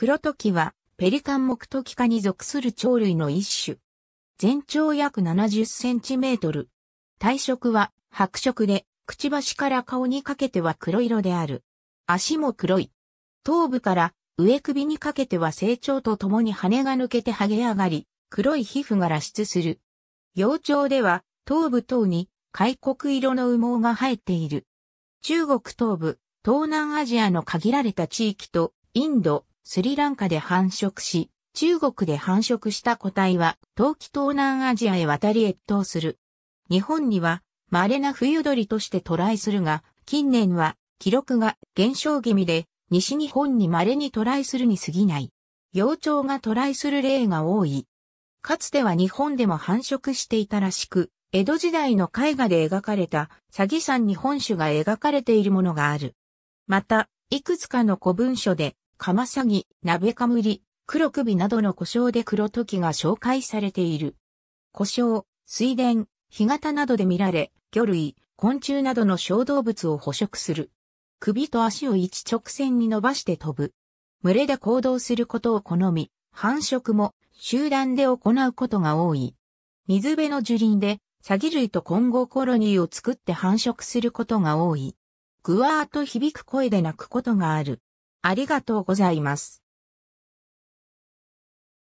黒時は、ペリカン目トキ科に属する鳥類の一種。全長約70センチメートル。体色は白色で、くちばしから顔にかけては黒色である。足も黒い。頭部から上首にかけては成長とともに羽が抜けて剥げ上がり、黒い皮膚が露出する。幼鳥では頭部等に開国色の羽毛が生えている。中国東部、東南アジアの限られた地域とインド、スリランカで繁殖し、中国で繁殖した個体は、冬季東南アジアへ渡り越冬する。日本には、稀な冬鳥としてライするが、近年は、記録が減少気味で、西日本に稀にライするに過ぎない。幼鳥がライする例が多い。かつては日本でも繁殖していたらしく、江戸時代の絵画で描かれた、詐欺山に本種が描かれているものがある。また、いくつかの古文書で、カマサギ、ナベカムリ、黒首などの故障で黒時が紹介されている。故障、水田、干潟などで見られ、魚類、昆虫などの小動物を捕食する。首と足を一直線に伸ばして飛ぶ。群れで行動することを好み、繁殖も集団で行うことが多い。水辺の樹林で、サギ類と混合コロニーを作って繁殖することが多い。ぐわーっと響く声で鳴くことがある。ありがとうございます。